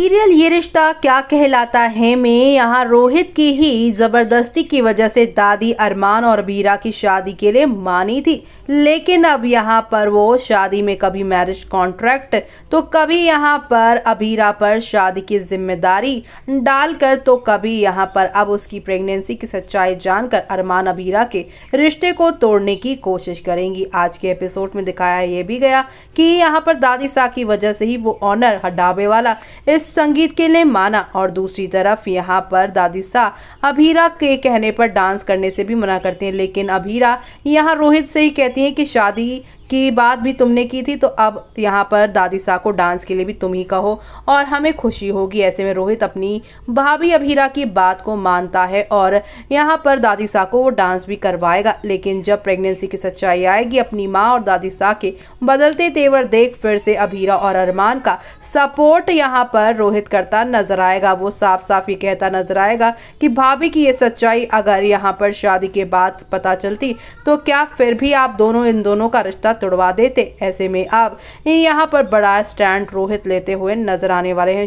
serial ये रिश्ता क्या कहलाता है में यहाँ रोहित की ही ज़बरदस्ती की वजह से दादी अरमान और बीरा की शादी के लिए मानी थी लेकिन अब यहाँ पर वो शादी में कभी मैरिज कॉन्ट्रैक्ट तो कभी यहाँ पर अबीरा पर शादी की जिम्मेदारी डालकर तो कभी यहाँ पर अब उसकी प्रेगनेंसी की सच्चाई जानकर अरमान अबीरा के रिश्ते को तोड़ने की कोशिश करेंगी आज के एपिसोड में दिखाया ये भी गया कि यहाँ पर दादी साह की वजह से ही वो ऑनर हडाबे वाला इस इस संगीत के लिए माना और दूसरी तरफ यहाँ पर दादी शाह अभीरा के कहने पर डांस करने से भी मना करती हैं लेकिन अभीरा यहाँ रोहित से ही कहती हैं कि शादी की बात भी तुमने की थी तो अब यहाँ पर दादी साह को डांस के लिए भी तुम ही कहो और हमें खुशी होगी ऐसे में रोहित अपनी भाभी अभीरा की बात को मानता है और यहाँ पर दादी साह को वो डांस भी करवाएगा लेकिन जब प्रेगनेंसी की सच्चाई आएगी अपनी माँ और दादी साह के बदलते तेवर देख फिर से अभीरा और अरमान का सपोर्ट यहाँ पर रोहित करता नजर आएगा वो साफ साफ ही कहता नजर आएगा कि भाभी की ये सच्चाई अगर यहाँ पर शादी के बाद पता चलती तो क्या फिर भी आप दोनों इन दोनों का रिश्ता तुड़वा देते ऐसे में अब यहाँ पर बड़ा स्टैंड रोहित लेते हुए नजर आने वाले हैं